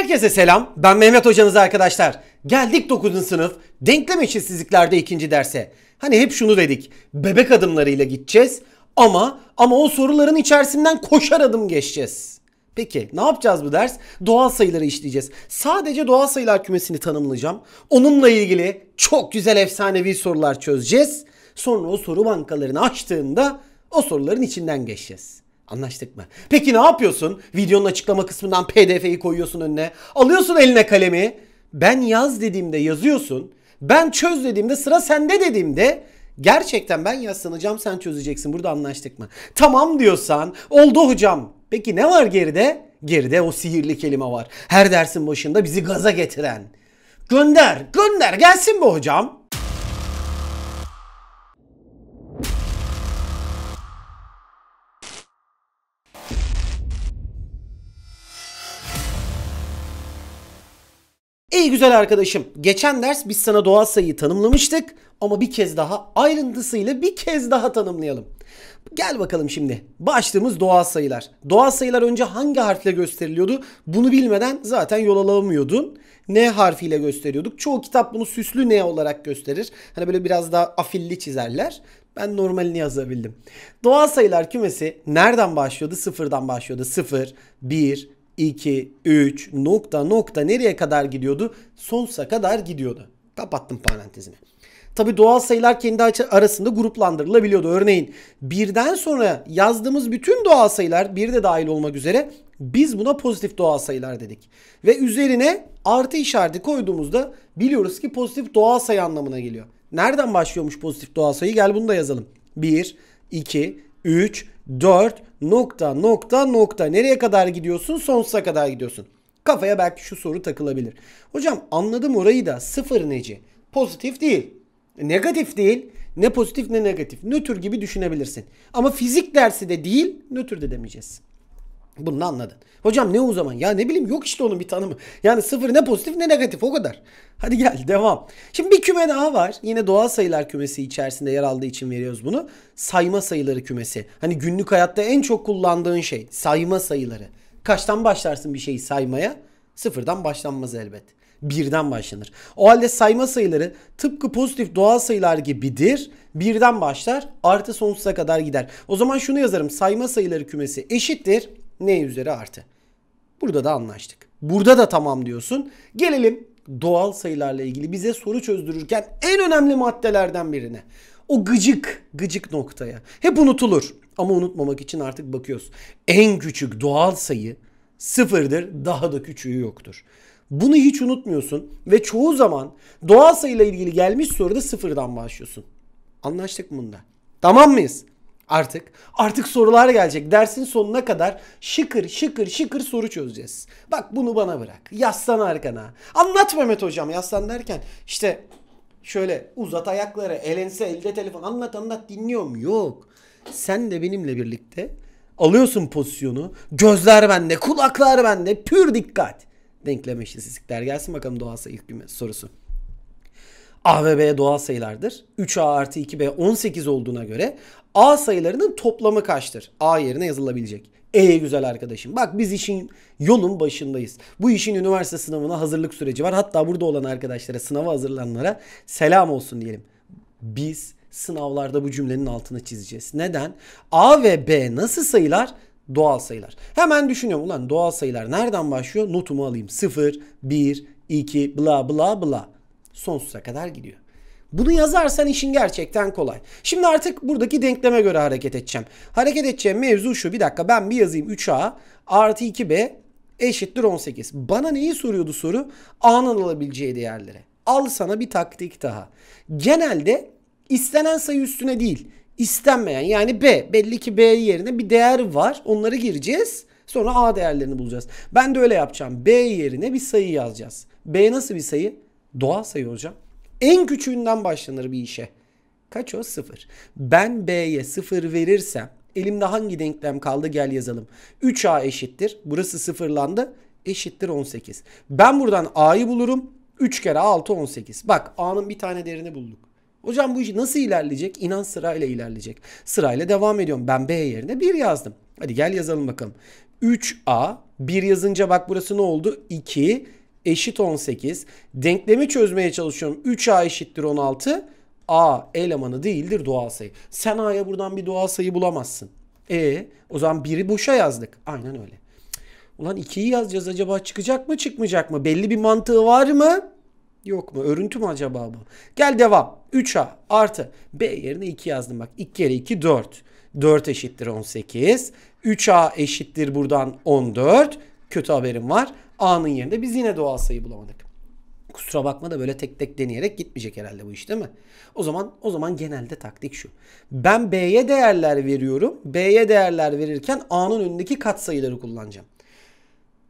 Herkese selam. Ben Mehmet hocanız arkadaşlar. Geldik 9. sınıf Denkleme eşitsizliklerde ikinci derse. Hani hep şunu dedik. Bebek adımlarıyla gideceğiz ama ama o soruların içerisinden koşar adım geçeceğiz. Peki ne yapacağız bu ders? Doğal sayıları işleyeceğiz. Sadece doğal sayılar kümesini tanımlayacağım. Onunla ilgili çok güzel efsanevi sorular çözeceğiz. Sonra o soru bankalarını açtığında o soruların içinden geçeceğiz. Anlaştık mı? Peki ne yapıyorsun? Videonun açıklama kısmından PDF'yi koyuyorsun önüne. Alıyorsun eline kalemi. Ben yaz dediğimde yazıyorsun. Ben çöz dediğimde sıra sende dediğimde gerçekten ben yaslanacağım sen çözeceksin. Burada anlaştık mı? Tamam diyorsan oldu hocam. Peki ne var geride? Geride o sihirli kelime var. Her dersin başında bizi gaza getiren. Gönder, gönder gelsin bu hocam. Ey güzel arkadaşım, geçen ders biz sana doğal sayıyı tanımlamıştık ama bir kez daha ayrıntısıyla bir kez daha tanımlayalım. Gel bakalım şimdi. Başlığımız doğal sayılar. Doğal sayılar önce hangi harfle gösteriliyordu? Bunu bilmeden zaten yol alamıyordun. N harfiyle gösteriyorduk. Çoğu kitap bunu süslü N olarak gösterir. Hani böyle biraz daha afilli çizerler. Ben normalini yazabildim. Doğal sayılar kümesi nereden başlıyordu? Sıfırdan başlıyordu. Sıfır, bir, 2, 3, nokta nokta nereye kadar gidiyordu? Sonsuza kadar gidiyordu. Kapattım parantezimi. Tabi doğal sayılar kendi arasında gruplandırılabiliyordu. Örneğin birden sonra yazdığımız bütün doğal sayılar bir de dahil olmak üzere biz buna pozitif doğal sayılar dedik. Ve üzerine artı işareti koyduğumuzda biliyoruz ki pozitif doğal sayı anlamına geliyor. Nereden başlıyormuş pozitif doğal sayı? Gel bunu da yazalım. 1, 2, 3, 4, nokta, nokta, nokta. Nereye kadar gidiyorsun? Sonsuza kadar gidiyorsun. Kafaya belki şu soru takılabilir. Hocam anladım orayı da sıfır neci. Pozitif değil. E, negatif değil. Ne pozitif ne negatif. Nötr gibi düşünebilirsin. Ama fizik dersi de değil, nötr de demeyeceğiz. Bunu anladın. Hocam ne o zaman? Ya ne bileyim yok işte onun bir tanımı. Yani sıfır ne pozitif ne negatif o kadar. Hadi gel devam. Şimdi bir küme daha var. Yine doğal sayılar kümesi içerisinde yer aldığı için veriyoruz bunu. Sayma sayıları kümesi. Hani günlük hayatta en çok kullandığın şey sayma sayıları. Kaçtan başlarsın bir şeyi saymaya? Sıfırdan başlanmaz elbet. Birden başlanır. O halde sayma sayıları tıpkı pozitif doğal sayılar gibidir. Birden başlar artı sonsuza kadar gider. O zaman şunu yazarım. Sayma sayıları kümesi eşittir n üzeri artı. Burada da anlaştık. Burada da tamam diyorsun. Gelelim doğal sayılarla ilgili bize soru çözdürürken en önemli maddelerden birine. O gıcık, gıcık noktaya. Hep unutulur ama unutmamak için artık bakıyoruz. En küçük doğal sayı sıfırdır, daha da küçüğü yoktur. Bunu hiç unutmuyorsun ve çoğu zaman doğal sayıyla ilgili gelmiş soruda sıfırdan başlıyorsun. Anlaştık bunda. Tamam mıyız? artık. Artık sorular gelecek. Dersin sonuna kadar şıkır şıkır şıkır soru çözeceğiz. Bak bunu bana bırak. Yaslan arkana. Anlat Mehmet hocam yaslan derken işte şöyle uzat ayakları, elense elde telefon anlat anlat dinliyorum. Yok. Sen de benimle birlikte alıyorsun pozisyonu. Gözler bende, kulaklar bende. Pür dikkat. Denkleme eşitsizlikler gelsin bakalım doğası ilk bir sorusu. A ve B doğal sayılardır. 3A artı 2B 18 olduğuna göre A sayılarının toplamı kaçtır? A yerine yazılabilecek. Ee güzel arkadaşım. Bak biz işin yolun başındayız. Bu işin üniversite sınavına hazırlık süreci var. Hatta burada olan arkadaşlara, sınava hazırlananlara selam olsun diyelim. Biz sınavlarda bu cümlenin altını çizeceğiz. Neden? A ve B nasıl sayılar? Doğal sayılar. Hemen düşünüyorum ulan doğal sayılar nereden başlıyor? Notumu alayım. 0, 1, 2, bla bla bla. Sonsuza kadar gidiyor. Bunu yazarsan işin gerçekten kolay. Şimdi artık buradaki denkleme göre hareket edeceğim. Hareket edeceğim mevzu şu. Bir dakika ben bir yazayım 3A artı 2B eşittir 18. Bana neyi soruyordu soru? A'nın alabileceği değerlere. Al sana bir taktik daha. Genelde istenen sayı üstüne değil. istenmeyen yani B. Belli ki B yerine bir değer var. Onları gireceğiz. Sonra A değerlerini bulacağız. Ben de öyle yapacağım. B yerine bir sayı yazacağız. B nasıl bir sayı? Doğal sayı hocam. En küçüğünden başlanır bir işe. Kaç o? Sıfır. Ben B'ye sıfır verirsem elimde hangi denklem kaldı gel yazalım. 3A eşittir. Burası sıfırlandı. Eşittir 18. Ben buradan A'yı bulurum. 3 kere 6 18. Bak A'nın bir tane değerini bulduk. Hocam bu iş nasıl ilerleyecek? İnan sırayla ilerleyecek. Sırayla devam ediyorum. Ben B yerine 1 yazdım. Hadi gel yazalım bakalım. 3A 1 yazınca bak burası ne oldu? 2 eşit 18. Denklemi çözmeye çalışıyorum. 3A eşittir 16. A elemanı değildir doğal sayı. Sen A'ya buradan bir doğal sayı bulamazsın. E o zaman 1'i boşa yazdık. Aynen öyle. Ulan 2'yi yazacağız acaba çıkacak mı çıkmayacak mı? Belli bir mantığı var mı? Yok mu? Örüntü mü acaba bu? Gel devam. 3A artı B yerine 2 yazdım bak. 2 kere 2 4. 4 eşittir 18. 3A eşittir buradan 14. Kötü haberim var. A'nın yerinde biz yine doğal sayı bulamadık. Kusura bakma da böyle tek tek deneyerek gitmeyecek herhalde bu iş değil mi? O zaman o zaman genelde taktik şu. Ben B'ye değerler veriyorum. B'ye değerler verirken A'nın önündeki kat sayıları kullanacağım.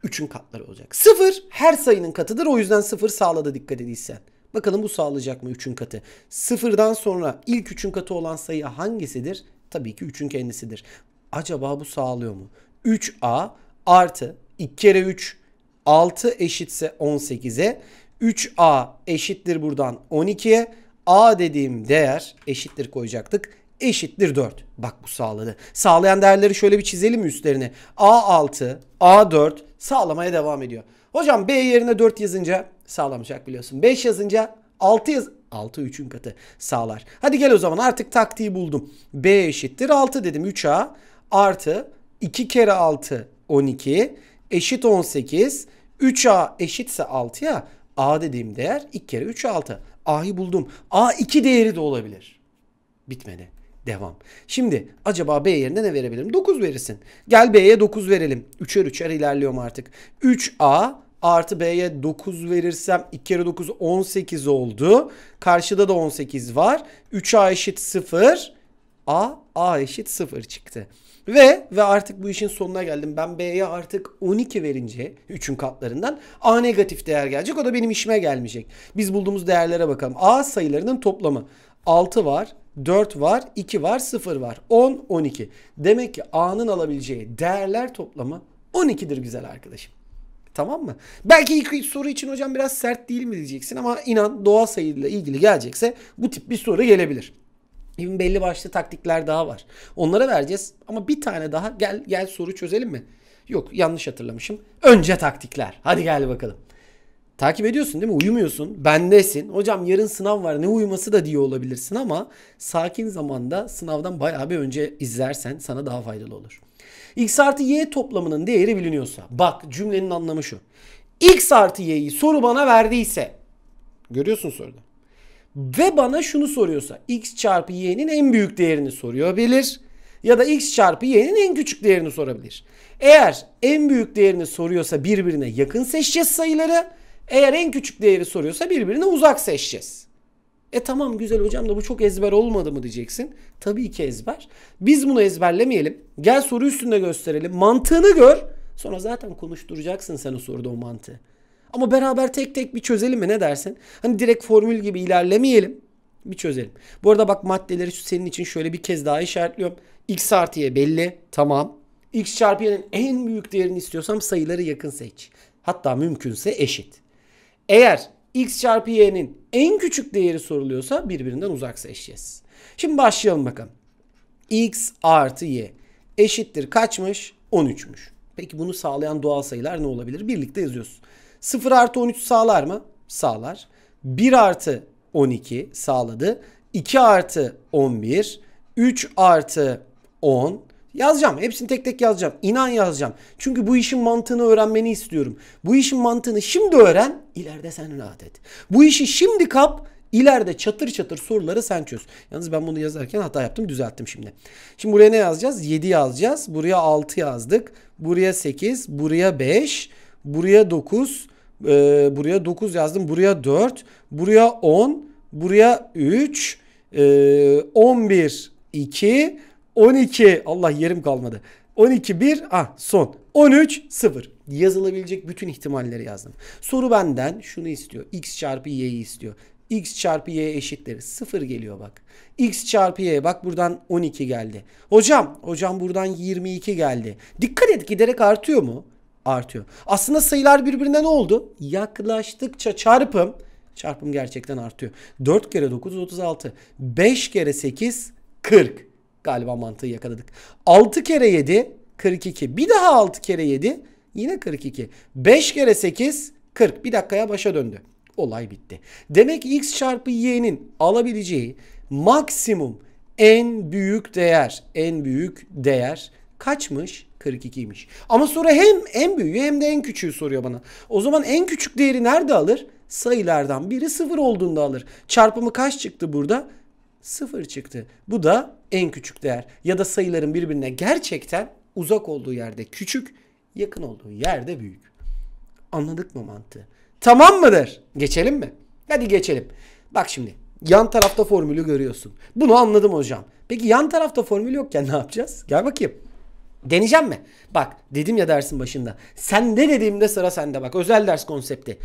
3'ün katları olacak. 0 her sayının katıdır. O yüzden 0 sağladı dikkat ediysen. Bakalım bu sağlayacak mı 3'ün katı? 0'dan sonra ilk 3'ün katı olan sayı hangisidir? Tabii ki 3'ün kendisidir. Acaba bu sağlıyor mu? 3A artı 2 kere 3 6 eşitse 18'e. 3A eşittir buradan 12'ye. A dediğim değer eşittir koyacaktık. Eşittir 4. Bak bu sağladı. Sağlayan değerleri şöyle bir çizelim üstlerine. A6, A4 sağlamaya devam ediyor. Hocam B yerine 4 yazınca sağlamayacak biliyorsun. 5 yazınca 6 yaz 6 3'ün katı sağlar. Hadi gel o zaman artık taktiği buldum. B eşittir 6 dedim 3A artı 2 kere 6 12 eşit 18 3A eşitse 6'ya A dediğim değer 2 kere 3 6. A'yı buldum. A2 değeri de olabilir. Bitmedi. Devam. Şimdi acaba B yerine ne verebilirim? 9 verirsin. Gel B'ye 9 verelim. 3'er 3'er ilerliyorum artık. 3A artı B'ye 9 verirsem 2 kere 9 18 oldu. Karşıda da 18 var. 3A eşit 0. A, A eşit 0 çıktı. Ve ve artık bu işin sonuna geldim. Ben B'ye artık 12 verince 3'ün katlarından A negatif değer gelecek. O da benim işime gelmeyecek. Biz bulduğumuz değerlere bakalım. A sayılarının toplamı 6 var, 4 var, 2 var, 0 var. 10, 12. Demek ki A'nın alabileceği değerler toplamı 12'dir güzel arkadaşım. Tamam mı? Belki ilk soru için hocam biraz sert değil mi diyeceksin ama inan doğal sayıyla ilgili gelecekse bu tip bir soru gelebilir. Şimdi belli başlı taktikler daha var. Onlara vereceğiz ama bir tane daha gel gel soru çözelim mi? Yok yanlış hatırlamışım. Önce taktikler. Hadi gel bakalım. Takip ediyorsun değil mi? Uyumuyorsun. Bendesin. Hocam yarın sınav var ne uyuması da diye olabilirsin ama sakin zamanda sınavdan bayağı bir önce izlersen sana daha faydalı olur. X artı Y toplamının değeri biliniyorsa. Bak cümlenin anlamı şu. X artı Y'yi soru bana verdiyse. Görüyorsun soruda ve bana şunu soruyorsa x çarpı y'nin en büyük değerini soruyor bilir ya da x çarpı y'nin en küçük değerini sorabilir. Eğer en büyük değerini soruyorsa birbirine yakın seçeceğiz sayıları. Eğer en küçük değeri soruyorsa birbirine uzak seçeceğiz. E tamam güzel hocam da bu çok ezber olmadı mı diyeceksin. Tabii ki ezber. Biz bunu ezberlemeyelim. Gel soru üstünde gösterelim. Mantığını gör. Sonra zaten konuşturacaksın sen o soruda o mantığı. Ama beraber tek tek bir çözelim mi ne dersin? Hani direkt formül gibi ilerlemeyelim. Bir çözelim. Bu arada bak maddeleri senin için şöyle bir kez daha işaretliyorum. X artı Y belli. Tamam. X çarpı Y'nin en büyük değerini istiyorsam sayıları yakın seç. Hatta mümkünse eşit. Eğer X çarpı Y'nin en küçük değeri soruluyorsa birbirinden uzak seçeceğiz. Şimdi başlayalım bakalım. X artı Y eşittir kaçmış? 13'müş. Peki bunu sağlayan doğal sayılar ne olabilir? Birlikte yazıyoruz. 0 artı 13 sağlar mı? Sağlar. 1 artı 12 sağladı. 2 artı 11. 3 artı 10. Yazacağım. Hepsini tek tek yazacağım. İnan yazacağım. Çünkü bu işin mantığını öğrenmeni istiyorum. Bu işin mantığını şimdi öğren. ileride sen rahat et. Bu işi şimdi kap. İleride çatır çatır soruları sen çöz. Yalnız ben bunu yazarken hata yaptım düzelttim şimdi. Şimdi buraya ne yazacağız? 7 yazacağız. Buraya 6 yazdık. Buraya 8. Buraya 5. Buraya 9. E, buraya 9 yazdım. Buraya 4. Buraya 10. Buraya 3. E, 11. 2. 12. Allah yerim kalmadı. 12 1 ah son 13 0 yazılabilecek bütün ihtimalleri yazdım. Soru benden şunu istiyor. X çarpı y'yi istiyor. X çarpı y eşittir. 0 geliyor bak. X çarpı y bak buradan 12 geldi. Hocam hocam buradan 22 geldi. Dikkat et giderek artıyor mu? artıyor. Aslında sayılar birbirine ne oldu? Yaklaştıkça çarpım çarpım gerçekten artıyor. 4 kere 9 36. 5 kere 8 40. Galiba mantığı yakaladık. 6 kere 7 42. Bir daha 6 kere 7 yine 42. 5 kere 8 40. Bir dakikaya başa döndü. Olay bitti. Demek x çarpı y'nin alabileceği maksimum en büyük değer, en büyük değer kaçmış? 42'ymiş. Ama sonra hem en büyüğü hem de en küçüğü soruyor bana. O zaman en küçük değeri nerede alır? Sayılardan biri sıfır olduğunda alır. Çarpımı kaç çıktı burada? Sıfır çıktı. Bu da en küçük değer. Ya da sayıların birbirine gerçekten uzak olduğu yerde küçük, yakın olduğu yerde büyük. Anladık mı mantığı? Tamam mıdır? Geçelim mi? Hadi geçelim. Bak şimdi yan tarafta formülü görüyorsun. Bunu anladım hocam. Peki yan tarafta formül yokken ne yapacağız? Gel bakayım. Deneyeceğim mi? Bak dedim ya dersin başında. Sen ne dediğimde sıra sende bak. Özel ders konsepti.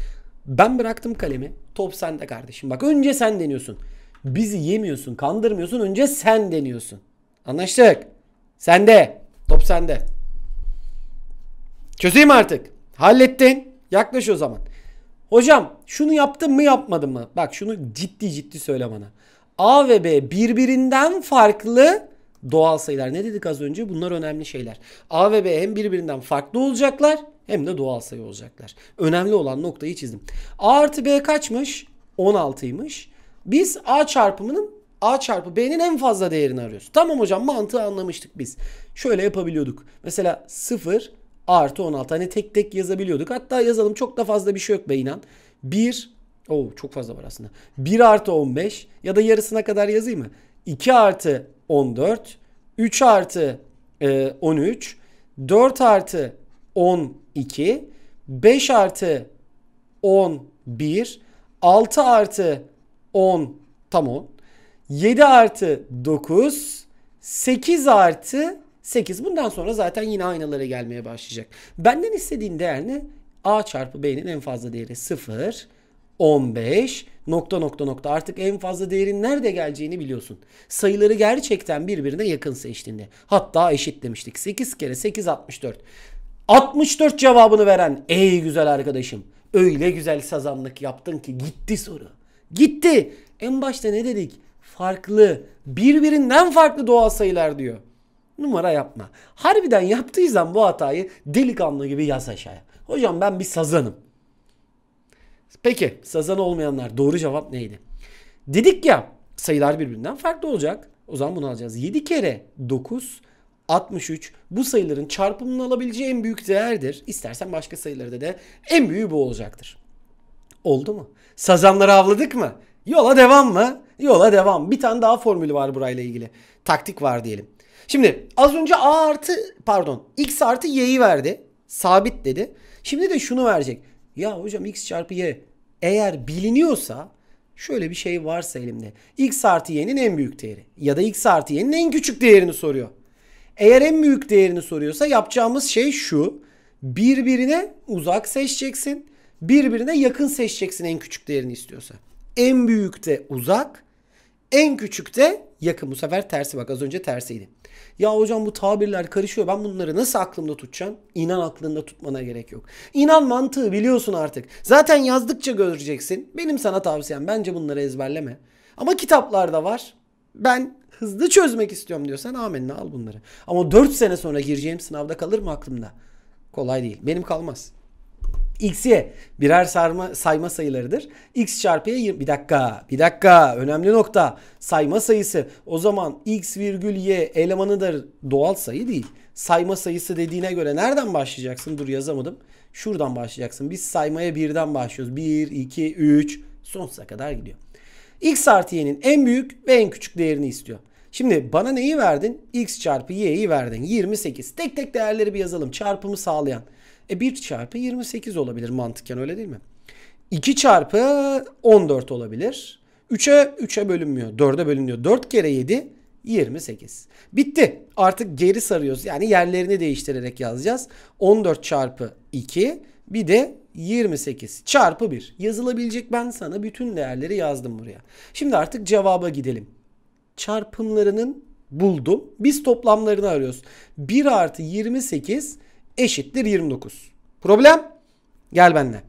Ben bıraktım kalemi. Top sende kardeşim. Bak önce sen deniyorsun. Bizi yemiyorsun, kandırmıyorsun. Önce sen deniyorsun. Anlaştık. Sende. Top sende. Çözeyim artık. Hallettin. Yaklaş o zaman. Hocam şunu yaptım mı yapmadım mı? Bak şunu ciddi ciddi söyle bana. A ve B birbirinden farklı doğal sayılar. Ne dedik az önce? Bunlar önemli şeyler. A ve B hem birbirinden farklı olacaklar hem de doğal sayı olacaklar. Önemli olan noktayı çizdim. A artı B kaçmış? 16'ymış. Biz A çarpımının A çarpı B'nin en fazla değerini arıyoruz. Tamam hocam mantığı anlamıştık biz. Şöyle yapabiliyorduk. Mesela 0 artı 16. Hani tek tek yazabiliyorduk. Hatta yazalım çok da fazla bir şey yok be inan. 1 o çok fazla var aslında. 1 artı 15 ya da yarısına kadar yazayım mı? 2 artı 14. 3 artı e, 13. 4 artı 12. 5 artı 11. 6 artı 10 tam 10. 7 artı 9. 8 artı 8. Bundan sonra zaten yine aynalara gelmeye başlayacak. Benden istediğin değer ne? A çarpı B'nin en fazla değeri 0. 15 nokta nokta nokta artık en fazla değerin nerede geleceğini biliyorsun. Sayıları gerçekten birbirine yakın seçtiğinde. Hatta eşit demiştik. 8 kere 8 64. 64 cevabını veren ey güzel arkadaşım. Öyle güzel sazanlık yaptın ki gitti soru. Gitti. En başta ne dedik? Farklı, birbirinden farklı doğal sayılar diyor. Numara yapma. Harbiden yaptıysan bu hatayı delikanlı gibi yaz aşağıya. Hocam ben bir sazanım. Peki sazan olmayanlar doğru cevap neydi? Dedik ya sayılar birbirinden farklı olacak. O zaman bunu alacağız. 7 kere 9 63 bu sayıların çarpımını alabileceği en büyük değerdir. İstersen başka sayılarda da en büyüğü bu olacaktır. Oldu mu? Sazanları avladık mı? Yola devam mı? Yola devam. Bir tane daha formülü var burayla ilgili. Taktik var diyelim. Şimdi az önce A artı pardon X artı Y'yi verdi. Sabit dedi. Şimdi de şunu verecek. Ya hocam x çarpı y eğer biliniyorsa şöyle bir şey varsa elimde. x artı y'nin en büyük değeri ya da x artı y'nin en küçük değerini soruyor. Eğer en büyük değerini soruyorsa yapacağımız şey şu. Birbirine uzak seçeceksin. Birbirine yakın seçeceksin en küçük değerini istiyorsa. En büyük de uzak, en küçük de yakın. Bu sefer tersi bak az önce tersiydi. Ya hocam bu tabirler karışıyor. Ben bunları nasıl aklımda tutacağım? İnan aklında tutmana gerek yok. İnan mantığı biliyorsun artık. Zaten yazdıkça göreceksin. Benim sana tavsiyem bence bunları ezberleme. Ama kitaplarda var. Ben hızlı çözmek istiyorum diyorsan amenna al bunları. Ama 4 sene sonra gireceğim sınavda kalır mı aklımda? Kolay değil. Benim kalmaz x'ye birer sarma, sayma sayılarıdır. x çarpı y Bir dakika bir dakika önemli nokta sayma sayısı. O zaman x virgül y elemanıdır doğal sayı değil. Sayma sayısı dediğine göre nereden başlayacaksın? Dur yazamadım. Şuradan başlayacaksın. Biz saymaya birden başlıyoruz. 1, 2, 3 sonsuza kadar gidiyor. x artı y'nin en büyük ve en küçük değerini istiyor. Şimdi bana neyi verdin? X çarpı Y'yi verdin. 28. Tek tek değerleri bir yazalım. Çarpımı sağlayan. E 1 çarpı 28 olabilir mantıken öyle değil mi? 2 çarpı 14 olabilir. 3'e 3'e bölünmüyor. 4'e bölünüyor. 4 kere 7 28. Bitti. Artık geri sarıyoruz. Yani yerlerini değiştirerek yazacağız. 14 çarpı 2 bir de 28 çarpı 1. Yazılabilecek ben sana bütün değerleri yazdım buraya. Şimdi artık cevaba gidelim. Çarpımlarının buldum. Biz toplamlarını arıyoruz. 1 artı 28 eşittir 29. Problem? Gel benimle.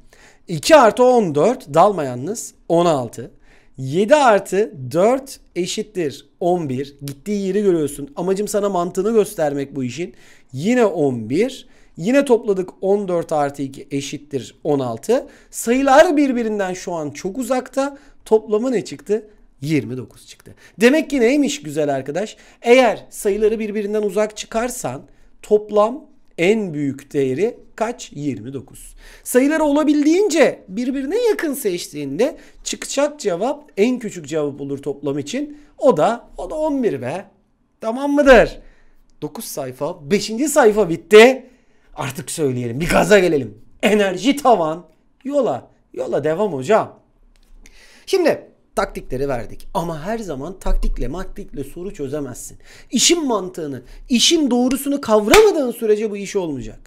2 artı 14 dalma yalnız 16. 7 artı 4 eşittir 11. Gittiği yeri görüyorsun. Amacım sana mantığını göstermek bu işin. Yine 11. Yine topladık 14 artı 2 eşittir 16. Sayılar birbirinden şu an çok uzakta. Toplamı ne çıktı? 29 çıktı. Demek ki neymiş güzel arkadaş? Eğer sayıları birbirinden uzak çıkarsan toplam en büyük değeri kaç? 29. Sayıları olabildiğince birbirine yakın seçtiğinde çıkacak cevap en küçük cevap olur toplam için. O da o da 11 be. Tamam mıdır? 9 sayfa, 5. sayfa bitti. Artık söyleyelim. Bir gaza gelelim. Enerji tavan. Yola. Yola devam hocam. Şimdi taktikleri verdik. Ama her zaman taktikle maktikle soru çözemezsin. İşin mantığını, işin doğrusunu kavramadığın sürece bu iş olmayacak.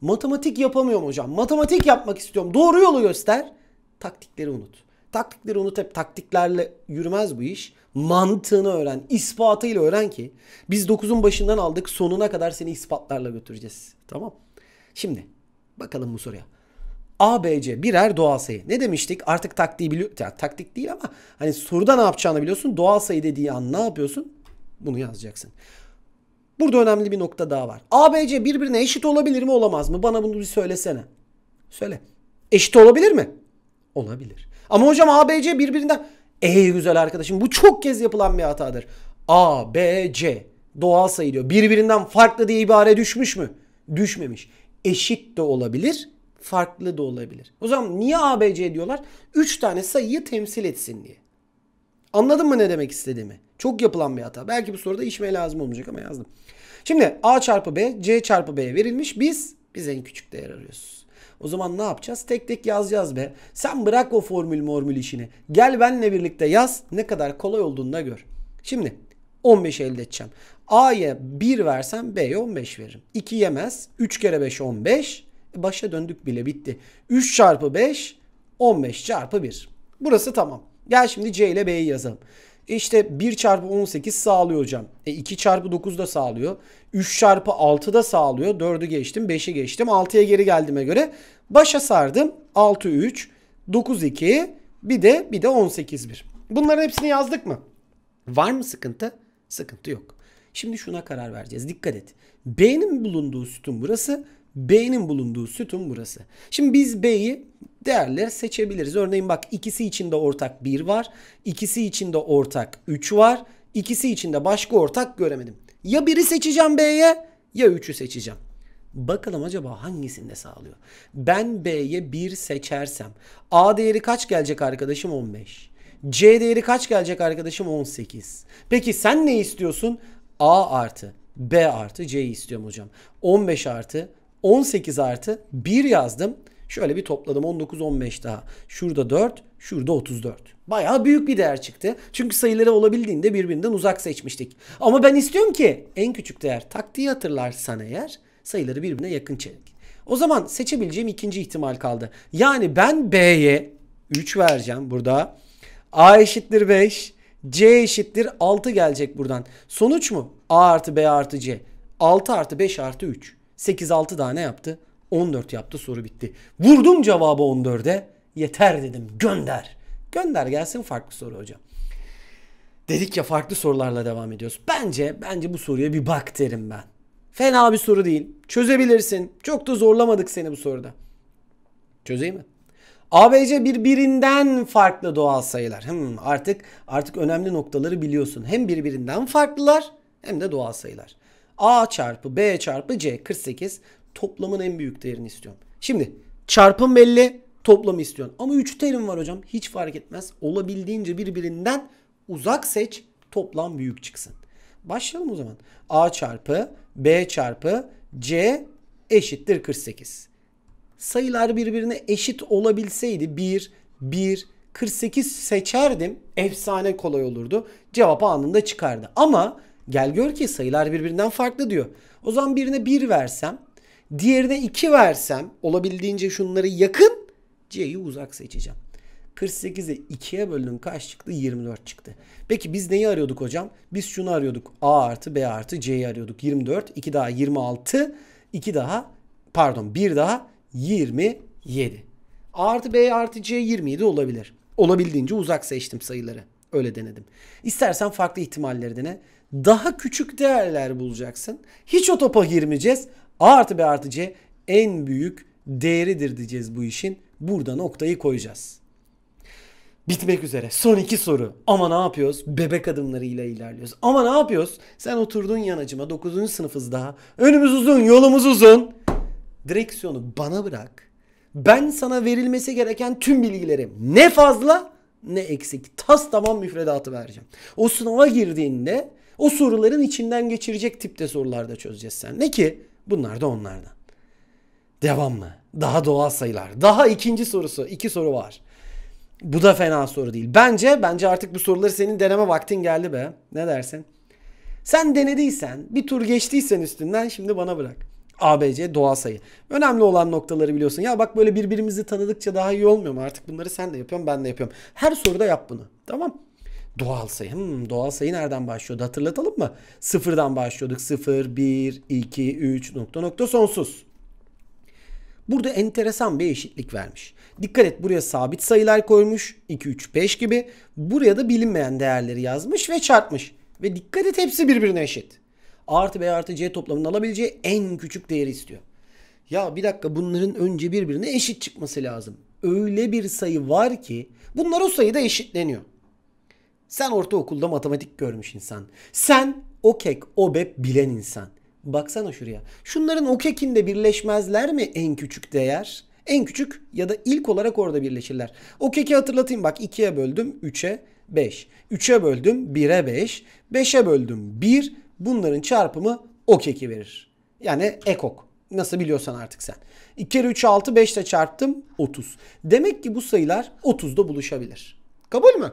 Matematik yapamıyorum hocam. Matematik yapmak istiyorum. Doğru yolu göster. Taktikleri unut. Taktikleri unut hep taktiklerle yürümez bu iş. Mantığını öğren, ispatıyla öğren ki biz 9'un başından aldık sonuna kadar seni ispatlarla götüreceğiz. Tamam. Şimdi bakalım bu soruya. ABC birer doğal sayı. Ne demiştik? Artık taktiği biliyor. Ya, taktik değil ama hani soruda ne yapacağını biliyorsun. Doğal sayı dediği an ne yapıyorsun? Bunu yazacaksın. Burada önemli bir nokta daha var. ABC birbirine eşit olabilir mi olamaz mı? Bana bunu bir söylesene. Söyle. Eşit olabilir mi? Olabilir. Ama hocam ABC birbirinden... Ey güzel arkadaşım bu çok kez yapılan bir hatadır. A, B, C doğal sayı diyor. Birbirinden farklı diye ibare düşmüş mü? Düşmemiş. Eşit de olabilir, farklı da olabilir. O zaman niye ABC diyorlar? 3 tane sayıyı temsil etsin diye. Anladın mı ne demek istediğimi? Çok yapılan bir hata. Belki bu soruda işime lazım olmayacak ama yazdım. Şimdi A çarpı B, C çarpı B verilmiş. Biz, biz en küçük değer arıyoruz. O zaman ne yapacağız? Tek tek yazacağız be. Sen bırak o formül mormül işini. Gel benle birlikte yaz. Ne kadar kolay olduğunu da gör. Şimdi 15 elde edeceğim. A'ya 1 versem B'ye 15 veririm. 2 yemez. 3 kere 5 15. Başa döndük bile bitti. 3 çarpı 5 15 çarpı 1. Burası tamam. Gel şimdi C ile B'yi yazalım. İşte 1 çarpı 18 sağlıyor hocam. E 2 çarpı 9 da sağlıyor. 3 çarpı 6 da sağlıyor. 4'ü geçtim 5'i geçtim. 6'ya geri geldiğime göre başa sardım. 6 3 9 2 bir de bir de 18 1. Bunların hepsini yazdık mı? Var mı sıkıntı? Sıkıntı yok. Şimdi şuna karar vereceğiz. Dikkat et. B'nin bulunduğu sütun burası. B'nin bulunduğu sütun burası. Şimdi biz B'yi değerleri seçebiliriz. Örneğin bak ikisi içinde ortak 1 var. ikisi içinde ortak 3 var. ikisi içinde başka ortak göremedim. Ya 1'i seçeceğim B'ye ya 3'ü seçeceğim. Bakalım acaba hangisinde sağlıyor? Ben B'ye 1 seçersem A değeri kaç gelecek arkadaşım? 15. C değeri kaç gelecek arkadaşım? 18. Peki sen ne istiyorsun? A artı B artı C'yi istiyorum hocam. 15 artı 18 artı 1 yazdım. Şöyle bir topladım 19 15 daha. Şurada 4, şurada 34. Baya büyük bir değer çıktı. Çünkü sayıları olabildiğinde birbirinden uzak seçmiştik. Ama ben istiyorum ki en küçük değer taktiği hatırlarsan eğer sayıları birbirine yakın çelik. O zaman seçebileceğim ikinci ihtimal kaldı. Yani ben B'ye 3 vereceğim burada. A eşittir 5, C eşittir 6 gelecek buradan. Sonuç mu? A artı B artı C. 6 artı 5 artı 3. 8-6 ne yaptı. 14 yaptı soru bitti. Vurdum cevabı 14'e. Yeter dedim gönder. Gönder gelsin farklı soru hocam. Dedik ya farklı sorularla devam ediyoruz. Bence bence bu soruya bir bak derim ben. Fena bir soru değil. Çözebilirsin. Çok da zorlamadık seni bu soruda. Çözeyim mi? ABC birbirinden farklı doğal sayılar. Hmm, artık artık önemli noktaları biliyorsun. Hem birbirinden farklılar hem de doğal sayılar. A çarpı B çarpı C 48 toplamın en büyük değerini istiyorum. Şimdi çarpım belli toplamı istiyorum. Ama 3 terim var hocam hiç fark etmez. Olabildiğince birbirinden uzak seç toplam büyük çıksın. Başlayalım o zaman. A çarpı B çarpı C eşittir 48. Sayılar birbirine eşit olabilseydi 1, 1, 48 seçerdim. Efsane kolay olurdu. Cevap anında çıkardı. Ama Gel gör ki sayılar birbirinden farklı diyor. O zaman birine 1 versem, diğerine 2 versem olabildiğince şunları yakın, C'yi uzak seçeceğim. 48'e 2'ye böldün kaç çıktı? 24 çıktı. Peki biz neyi arıyorduk hocam? Biz şunu arıyorduk. A artı B artı C'yi arıyorduk. 24, 2 daha 26, 2 daha pardon 1 daha 27. A artı B artı C 27 olabilir. Olabildiğince uzak seçtim sayıları. Öyle denedim. İstersen farklı ihtimalleri dene. Daha küçük değerler bulacaksın. Hiç o topa girmeyeceğiz. A artı B artı C en büyük değeridir diyeceğiz bu işin. Burada noktayı koyacağız. Bitmek üzere. Son iki soru. Ama ne yapıyoruz? Bebek adımlarıyla ilerliyoruz. Ama ne yapıyoruz? Sen oturdun yanacıma. 9. sınıfız daha. Önümüz uzun, yolumuz uzun. Direksiyonu bana bırak. Ben sana verilmesi gereken tüm bilgileri ne fazla ne eksik. Tas tamam müfredatı vereceğim. O sınava girdiğinde o soruların içinden geçirecek tipte sorular da çözeceğiz sen. Ne ki bunlar da onlardan. Devam mı? Daha doğal sayılar. Daha ikinci sorusu. iki soru var. Bu da fena soru değil. Bence bence artık bu soruları senin deneme vaktin geldi be. Ne dersin? Sen denediysen, bir tur geçtiysen üstünden şimdi bana bırak. ABC doğal sayı. Önemli olan noktaları biliyorsun. Ya bak böyle birbirimizi tanıdıkça daha iyi olmuyor mu? Artık bunları sen de yapıyorsun, ben de yapıyorum. Her soruda yap bunu. Tamam? Doğal sayı. Hmm, doğal sayı nereden başlıyordu hatırlatalım mı? Sıfırdan başlıyorduk. Sıfır, bir, iki, üç, nokta nokta sonsuz. Burada enteresan bir eşitlik vermiş. Dikkat et buraya sabit sayılar koymuş. 2, 3, 5 gibi. Buraya da bilinmeyen değerleri yazmış ve çarpmış. Ve dikkat et hepsi birbirine eşit. A artı B artı C toplamının alabileceği en küçük değeri istiyor. Ya bir dakika bunların önce birbirine eşit çıkması lazım. Öyle bir sayı var ki bunlar o sayıda eşitleniyor. Sen ortaokulda matematik görmüş insan. Sen OKEK, OBEP bilen insan. Baksana şuraya. Şunların OKEK'inde birleşmezler mi en küçük değer? En küçük ya da ilk olarak orada birleşirler. OKEK'i hatırlatayım bak 2'ye böldüm 3'e 5. 3'e böldüm 1'e 5. 5'e böldüm 1. Bunların çarpımı OKEK'i verir. Yani ekok. Nasıl biliyorsan artık sen. 2 kere 3 6 5 ile çarptım 30. Demek ki bu sayılar 30'da buluşabilir. Kabul mü?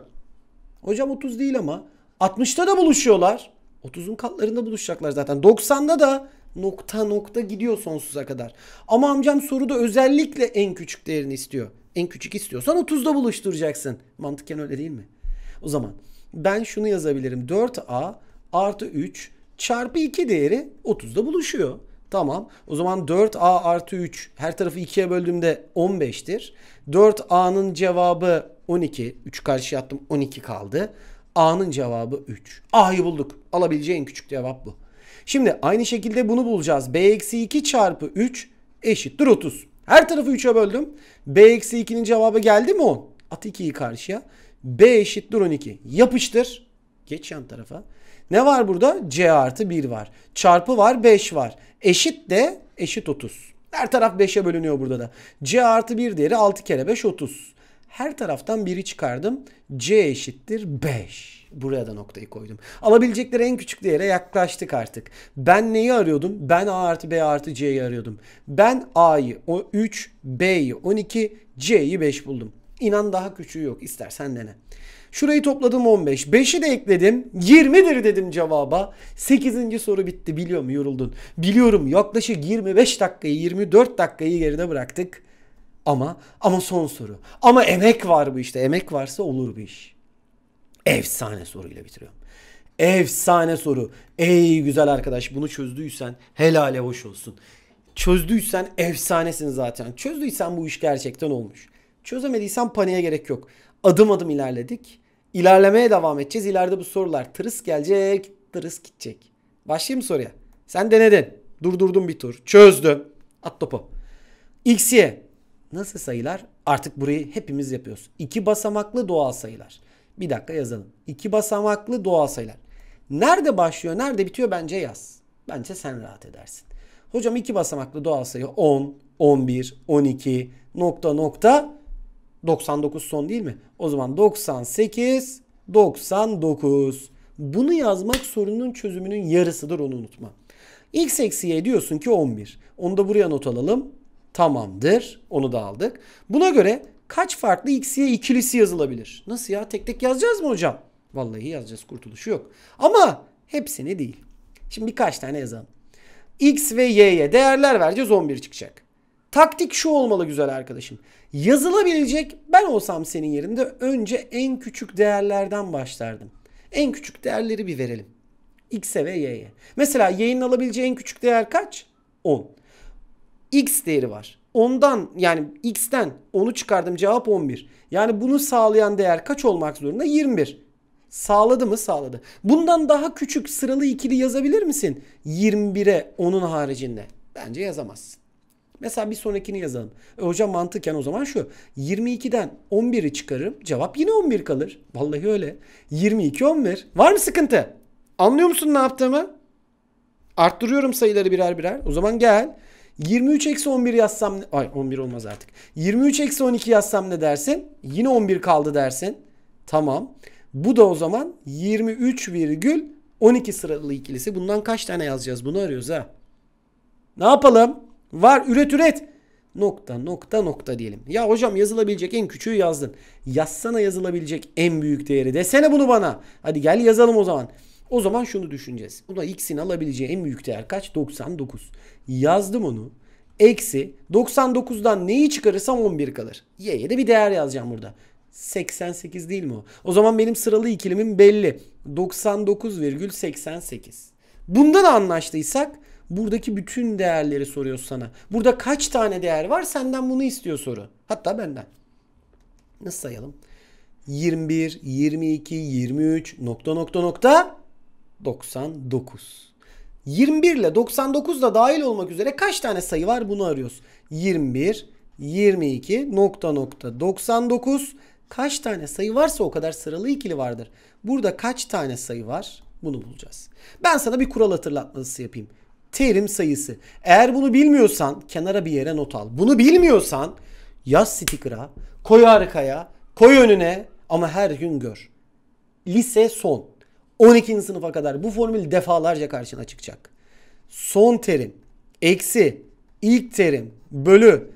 Hocam 30 değil ama 60'ta da buluşuyorlar. 30'un katlarında buluşacaklar zaten. 90'da da nokta nokta gidiyor sonsuza kadar. Ama amcam soruda özellikle en küçük değerini istiyor. En küçük istiyorsan 30'da buluşturacaksın. Mantıken öyle değil mi? O zaman ben şunu yazabilirim. 4a artı 3 çarpı 2 değeri 30'da buluşuyor. Tamam. O zaman 4a artı 3 her tarafı 2'ye böldüğümde 15'tir. 4a'nın cevabı 12. 3 karşıya attım 12 kaldı. A'nın cevabı 3. A'yı bulduk. Alabileceğin küçük cevap bu. Şimdi aynı şekilde bunu bulacağız. B eksi 2 çarpı 3 eşittir 30. Her tarafı 3'e böldüm. B eksi 2'nin cevabı geldi mi 10? At 2'yi karşıya. B eşittir 12. Yapıştır. Geç yan tarafa. Ne var burada? C artı 1 var. Çarpı var 5 var. Eşit de eşit 30. Her taraf 5'e bölünüyor burada da. C artı 1 değeri 6 kere 5 30 her taraftan biri çıkardım. C eşittir 5. Buraya da noktayı koydum. Alabilecekleri en küçük değere yaklaştık artık. Ben neyi arıyordum? Ben A artı B artı C'yi arıyordum. Ben A'yı o 3, B'yi 12, C'yi 5 buldum. İnan daha küçüğü yok. İstersen dene. Şurayı topladım 15. 5'i de ekledim. 20'dir dedim cevaba. 8. soru bitti. Biliyorum yoruldun. Biliyorum yaklaşık 25 dakikayı 24 dakikayı geride bıraktık. Ama ama son soru. Ama emek var bu işte. Emek varsa olur bir iş. Efsane soruyla bitiriyorum. Efsane soru. Ey güzel arkadaş bunu çözdüysen helale hoş olsun. Çözdüysen efsanesin zaten. Çözdüysen bu iş gerçekten olmuş. Çözemediysen paniğe gerek yok. Adım adım ilerledik. İlerlemeye devam edeceğiz. İleride bu sorular tırıs gelecek, tırıs gidecek. Başlayayım soruya? Sen denedin. Durdurdun bir tur. Çözdün. At topu. X'ye Nasıl sayılar? Artık burayı hepimiz yapıyoruz. İki basamaklı doğal sayılar. Bir dakika yazalım. İki basamaklı doğal sayılar. Nerede başlıyor, nerede bitiyor bence yaz. Bence sen rahat edersin. Hocam iki basamaklı doğal sayı 10, 11, 12, nokta nokta 99 son değil mi? O zaman 98, 99. Bunu yazmak sorunun çözümünün yarısıdır onu unutma. X eksi y diyorsun ki 11. Onu da buraya not alalım. Tamamdır. Onu da aldık. Buna göre kaç farklı x'ye ikilisi yazılabilir? Nasıl ya? Tek tek yazacağız mı hocam? Vallahi yazacağız. Kurtuluşu yok. Ama hepsini değil. Şimdi birkaç tane yazalım. X ve Y'ye değerler vereceğiz 11 çıkacak. Taktik şu olmalı güzel arkadaşım. Yazılabilecek ben olsam senin yerinde önce en küçük değerlerden başlardım. En küçük değerleri bir verelim. X'e ve Y'ye. Mesela Y'nin alabileceği en küçük değer kaç? 10 x değeri var. Ondan yani x'ten onu çıkardım cevap 11. Yani bunu sağlayan değer kaç olmak zorunda? 21. Sağladı mı? Sağladı. Bundan daha küçük sıralı ikili yazabilir misin? 21'e onun haricinde. Bence yazamazsın. Mesela bir sonrakini yazalım. E hocam mantıken o zaman şu. 22'den 11'i çıkarırım. Cevap yine 11 kalır. Vallahi öyle. 22 11. Var mı sıkıntı? Anlıyor musun ne yaptığımı? Arttırıyorum sayıları birer birer. O zaman gel. 23 eksi 11 yazsam ay 11 olmaz artık. 23 eksi 12 yazsam ne dersin? Yine 11 kaldı dersin. Tamam. Bu da o zaman 23 virgül 12 sıralı ikilisi. Bundan kaç tane yazacağız? Bunu arıyoruz ha. Ne yapalım? Var üret üret. Nokta nokta nokta diyelim. Ya hocam yazılabilecek en küçüğü yazdın. Yazsana yazılabilecek en büyük değeri. Desene bunu bana. Hadi gel yazalım o zaman. O zaman şunu düşüneceğiz. Buna x'in alabileceği en büyük değer kaç? 99. Yazdım onu. Eksi 99'dan neyi çıkarırsam 11 kalır. Y'ye de bir değer yazacağım burada. 88 değil mi o? O zaman benim sıralı ikilimim belli. 99,88. Bunda da anlaştıysak buradaki bütün değerleri soruyor sana. Burada kaç tane değer var? Senden bunu istiyor soru. Hatta benden. Nasıl sayalım? 21, 22, 23, nokta nokta nokta 99. 21 ile 99 da dahil olmak üzere kaç tane sayı var bunu arıyoruz. 21, 22, nokta nokta 99. Kaç tane sayı varsa o kadar sıralı ikili vardır. Burada kaç tane sayı var bunu bulacağız. Ben sana bir kural hatırlatması yapayım. Terim sayısı. Eğer bunu bilmiyorsan kenara bir yere not al. Bunu bilmiyorsan yaz sticker'a, koy arkaya, koy önüne ama her gün gör. Lise son. 12. sınıfa kadar bu formül defalarca karşına çıkacak. Son terim eksi ilk terim bölü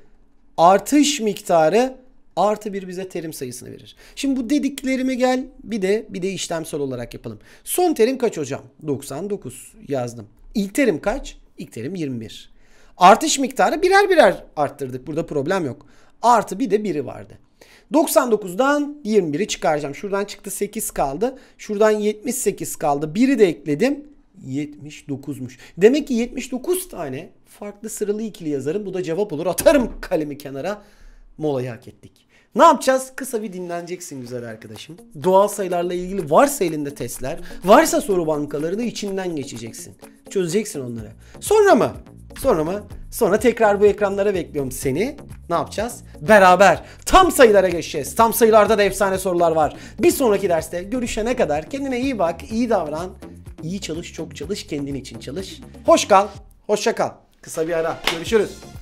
artış miktarı artı bir bize terim sayısını verir. Şimdi bu dediklerime gel bir de bir de işlemsel olarak yapalım. Son terim kaç hocam? 99 yazdım. İlk terim kaç? İlk terim 21. Artış miktarı birer birer arttırdık. Burada problem yok. Artı bir de biri vardı. 99'dan 21'i çıkaracağım. Şuradan çıktı 8 kaldı. Şuradan 78 kaldı. 1'i de ekledim. 79'muş. Demek ki 79 tane farklı sıralı ikili yazarım. Bu da cevap olur. Atarım kalemi kenara. Molayı hak ettik. Ne yapacağız? Kısa bir dinleneceksin güzel arkadaşım. Doğal sayılarla ilgili varsa elinde testler, varsa soru bankalarını içinden geçeceksin. Çözeceksin onları. Sonra mı? Sonra mı? Sonra tekrar bu ekranlara bekliyorum seni. Ne yapacağız? Beraber tam sayılara geçeceğiz. Tam sayılarda da efsane sorular var. Bir sonraki derste görüşene kadar kendine iyi bak, iyi davran. İyi çalış, çok çalış, kendin için çalış. Hoş kal, hoşça kal. Kısa bir ara. Görüşürüz.